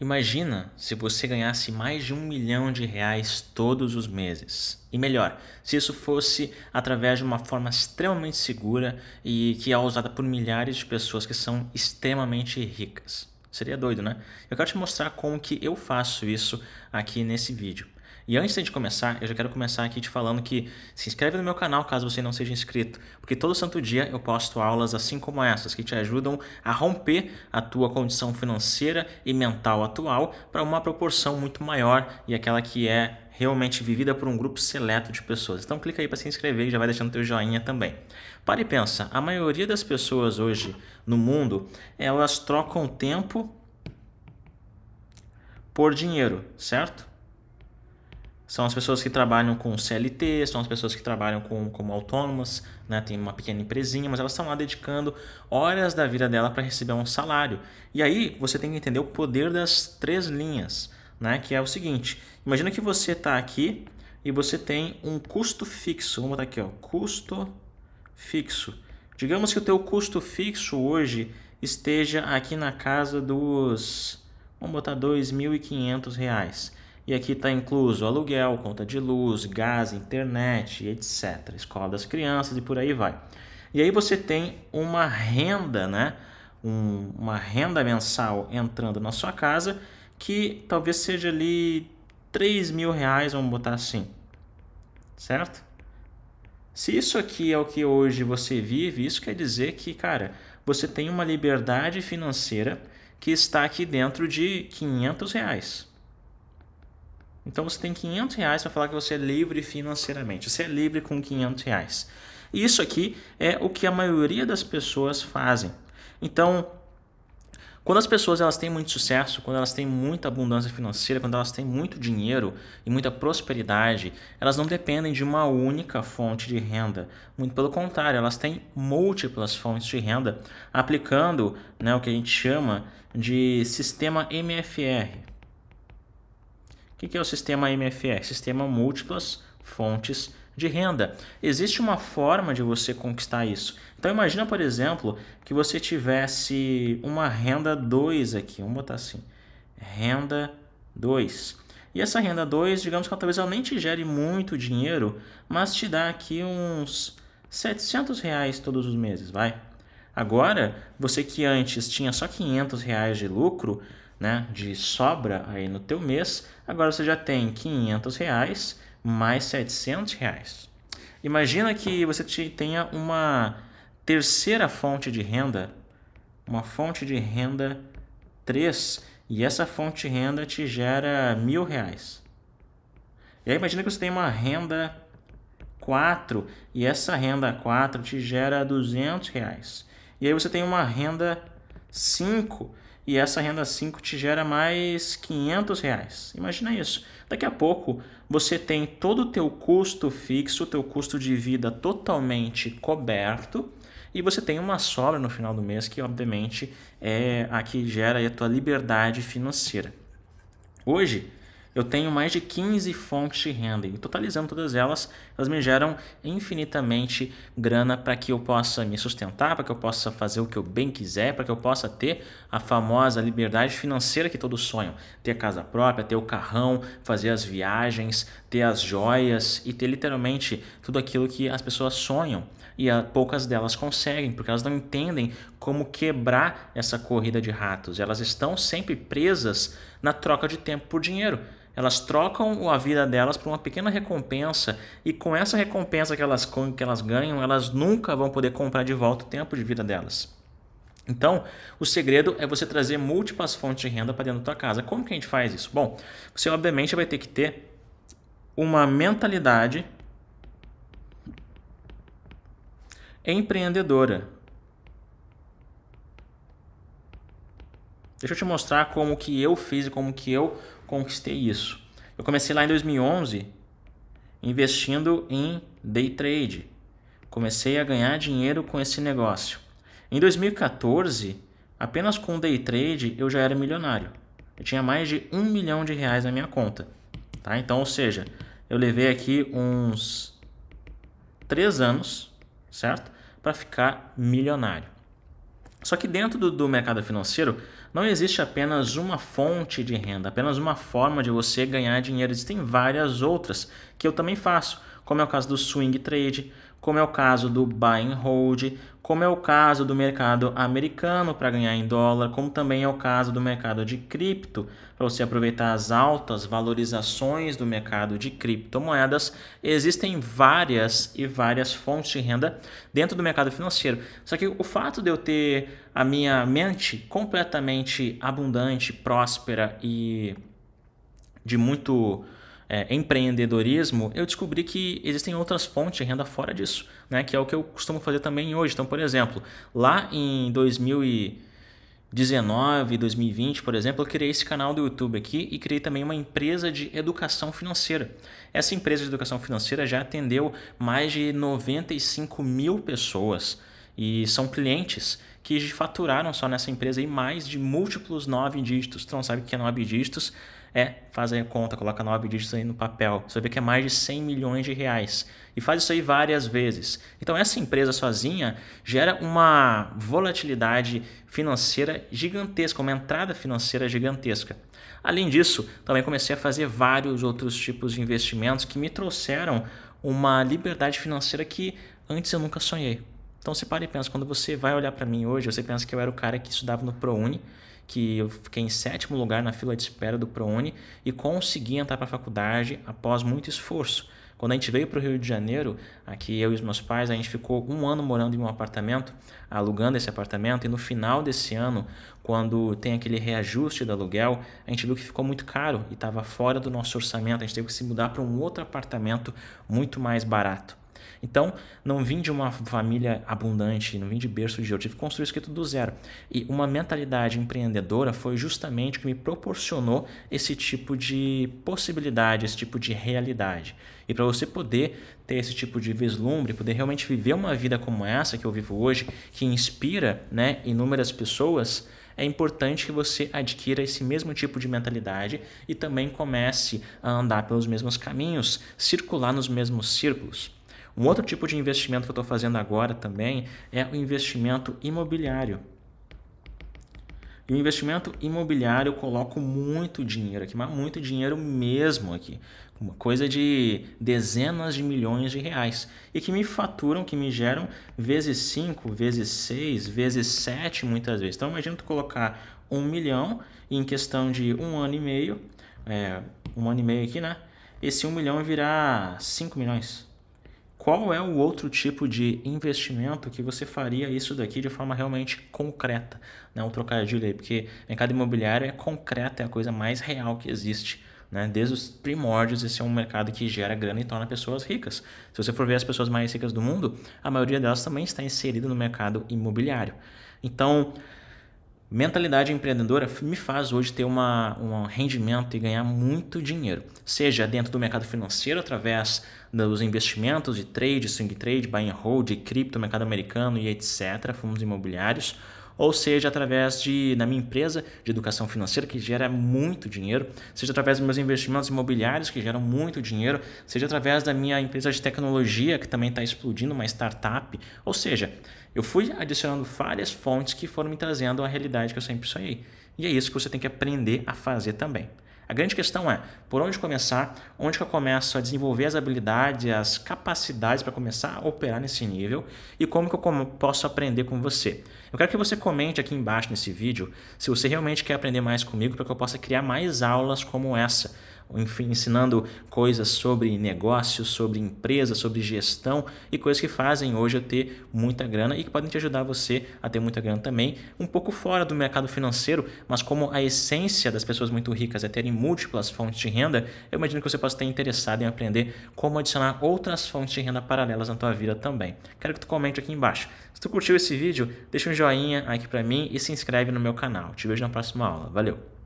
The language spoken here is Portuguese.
Imagina se você ganhasse mais de um milhão de reais todos os meses. E melhor, se isso fosse através de uma forma extremamente segura e que é usada por milhares de pessoas que são extremamente ricas. Seria doido, né? Eu quero te mostrar como que eu faço isso aqui nesse vídeo. E antes de começar, eu já quero começar aqui te falando que se inscreve no meu canal caso você não seja inscrito, porque todo santo dia eu posto aulas assim como essas que te ajudam a romper a tua condição financeira e mental atual para uma proporção muito maior e aquela que é realmente vivida por um grupo seleto de pessoas. Então clica aí para se inscrever e já vai deixando teu joinha também. Para e pensa, a maioria das pessoas hoje no mundo, elas trocam tempo por dinheiro, certo? são as pessoas que trabalham com CLT, são as pessoas que trabalham com, como autônomas, né? tem uma pequena empresinha, mas elas estão lá dedicando horas da vida dela para receber um salário. E aí você tem que entender o poder das três linhas, né? que é o seguinte: imagina que você está aqui e você tem um custo fixo. Vamos botar aqui, ó, custo fixo. Digamos que o teu custo fixo hoje esteja aqui na casa dos, vamos botar R$ 2.500 e aqui está incluso aluguel, conta de luz, gás, internet, etc. Escola das crianças e por aí vai. E aí você tem uma renda, né? Um, uma renda mensal entrando na sua casa que talvez seja ali 3 mil reais, vamos botar assim. Certo? Se isso aqui é o que hoje você vive, isso quer dizer que, cara, você tem uma liberdade financeira que está aqui dentro de 500 reais. Então você tem 500 reais para falar que você é livre financeiramente. Você é livre com 500 reais. E isso aqui é o que a maioria das pessoas fazem. Então, quando as pessoas elas têm muito sucesso, quando elas têm muita abundância financeira, quando elas têm muito dinheiro e muita prosperidade, elas não dependem de uma única fonte de renda. Muito pelo contrário, elas têm múltiplas fontes de renda, aplicando né, o que a gente chama de sistema MFR. O que é o sistema MFE? Sistema Múltiplas Fontes de Renda. Existe uma forma de você conquistar isso. Então imagina, por exemplo, que você tivesse uma renda 2 aqui. Vamos botar assim. Renda 2. E essa renda 2, digamos que ela, talvez ela nem te gere muito dinheiro, mas te dá aqui uns 700 reais todos os meses, vai? Agora, você que antes tinha só 500 reais de lucro, né, de sobra aí no teu mês, agora você já tem 500 reais mais 700 reais. Imagina que você tenha uma terceira fonte de renda, uma fonte de renda 3, e essa fonte de renda te gera mil reais. E aí imagina que você tem uma renda 4 e essa renda 4 te gera 200 reais. E aí você tem uma renda 5 reais e essa renda 5 te gera mais 500 reais. Imagina isso. Daqui a pouco você tem todo o teu custo fixo, teu custo de vida totalmente coberto e você tem uma sobra no final do mês que obviamente é a que gera a tua liberdade financeira. Hoje eu tenho mais de 15 fontes de renda e totalizando todas elas, elas me geram infinitamente grana para que eu possa me sustentar, para que eu possa fazer o que eu bem quiser, para que eu possa ter a famosa liberdade financeira que todos sonham, ter casa própria, ter o carrão, fazer as viagens, ter as joias e ter literalmente tudo aquilo que as pessoas sonham e poucas delas conseguem, porque elas não entendem como quebrar essa corrida de ratos. Elas estão sempre presas na troca de tempo por dinheiro. Elas trocam a vida delas por uma pequena recompensa e com essa recompensa que elas, que elas ganham, elas nunca vão poder comprar de volta o tempo de vida delas. Então, o segredo é você trazer múltiplas fontes de renda para dentro da tua casa. Como que a gente faz isso? Bom, você obviamente vai ter que ter uma mentalidade empreendedora. Deixa eu te mostrar como que eu fiz e como que eu conquistei isso. Eu comecei lá em 2011 investindo em day trade. Comecei a ganhar dinheiro com esse negócio. Em 2014, apenas com day trade eu já era milionário. Eu tinha mais de um milhão de reais na minha conta. Tá? Então, ou seja, eu levei aqui uns três anos, certo? Para ficar milionário. Só que dentro do, do mercado financeiro não existe apenas uma fonte de renda, apenas uma forma de você ganhar dinheiro. Existem várias outras que eu também faço, como é o caso do swing trade, como é o caso do buy and hold, como é o caso do mercado americano para ganhar em dólar, como também é o caso do mercado de cripto, para você aproveitar as altas valorizações do mercado de criptomoedas, existem várias e várias fontes de renda dentro do mercado financeiro. Só que o fato de eu ter a minha mente completamente abundante, próspera e de muito é, empreendedorismo, eu descobri que existem outras fontes de renda fora disso, né? que é o que eu costumo fazer também hoje. Então, por exemplo, lá em 2019, 2020, por exemplo, eu criei esse canal do YouTube aqui e criei também uma empresa de educação financeira. Essa empresa de educação financeira já atendeu mais de 95 mil pessoas e são clientes que faturaram só nessa empresa aí mais de múltiplos nove dígitos. Então, sabe que é nove dígitos? é fazer a conta, coloca nove dígitos aí no papel. Você vê que é mais de 100 milhões de reais. E faz isso aí várias vezes. Então, essa empresa sozinha gera uma volatilidade financeira gigantesca, uma entrada financeira gigantesca. Além disso, também comecei a fazer vários outros tipos de investimentos que me trouxeram uma liberdade financeira que antes eu nunca sonhei. Então, você para e pensa, quando você vai olhar para mim hoje, você pensa que eu era o cara que estudava no ProUni, que eu fiquei em sétimo lugar na fila de espera do ProUni e consegui entrar para a faculdade após muito esforço. Quando a gente veio para o Rio de Janeiro, aqui eu e os meus pais, a gente ficou um ano morando em um apartamento, alugando esse apartamento, e no final desse ano, quando tem aquele reajuste do aluguel, a gente viu que ficou muito caro e estava fora do nosso orçamento, a gente teve que se mudar para um outro apartamento muito mais barato. Então, não vim de uma família abundante, não vim de berço de ouro, tive que construir isso aqui tudo do zero. E uma mentalidade empreendedora foi justamente o que me proporcionou esse tipo de possibilidade, esse tipo de realidade. E para você poder ter esse tipo de vislumbre, poder realmente viver uma vida como essa que eu vivo hoje, que inspira né, inúmeras pessoas, é importante que você adquira esse mesmo tipo de mentalidade e também comece a andar pelos mesmos caminhos, circular nos mesmos círculos. Um outro tipo de investimento que eu estou fazendo agora também é o investimento imobiliário. E o investimento imobiliário eu coloco muito dinheiro aqui, mas muito dinheiro mesmo aqui. Uma coisa de dezenas de milhões de reais. E que me faturam, que me geram vezes 5, vezes 6, vezes 7 muitas vezes. Então imagina tu colocar um milhão em questão de um ano e meio, é, um ano e meio aqui, né? Esse um milhão virar 5 milhões qual é o outro tipo de investimento que você faria isso daqui de forma realmente concreta, né? um trocadilho aí, porque mercado imobiliário é concreto, é a coisa mais real que existe. Né? Desde os primórdios, esse é um mercado que gera grana e torna pessoas ricas. Se você for ver as pessoas mais ricas do mundo, a maioria delas também está inserida no mercado imobiliário. Então, Mentalidade empreendedora me faz hoje ter uma, um rendimento e ganhar muito dinheiro, seja dentro do mercado financeiro, através dos investimentos de trade, swing trade, buy and hold, cripto, mercado americano e etc., fundos imobiliários, ou seja através de na minha empresa de educação financeira que gera muito dinheiro, seja através dos meus investimentos imobiliários que geram muito dinheiro, seja através da minha empresa de tecnologia que também está explodindo uma startup, ou seja, eu fui adicionando várias fontes que foram me trazendo a realidade que eu sempre sonhei. E é isso que você tem que aprender a fazer também. A grande questão é por onde começar, onde que eu começo a desenvolver as habilidades, as capacidades para começar a operar nesse nível e como que eu posso aprender com você. Eu quero que você comente aqui embaixo nesse vídeo se você realmente quer aprender mais comigo para que eu possa criar mais aulas como essa, enfim, ensinando coisas sobre negócios, sobre empresa, sobre gestão e coisas que fazem hoje eu ter muita grana e que podem te ajudar você a ter muita grana também, um pouco fora do mercado financeiro, mas como a essência das pessoas muito ricas é terem múltiplas fontes de renda, eu imagino que você possa ter interessado em aprender como adicionar outras fontes de renda paralelas na tua vida também. Quero que tu comente aqui embaixo. Se tu curtiu esse vídeo, deixa um joinha aqui para mim e se inscreve no meu canal. Te vejo na próxima aula. Valeu!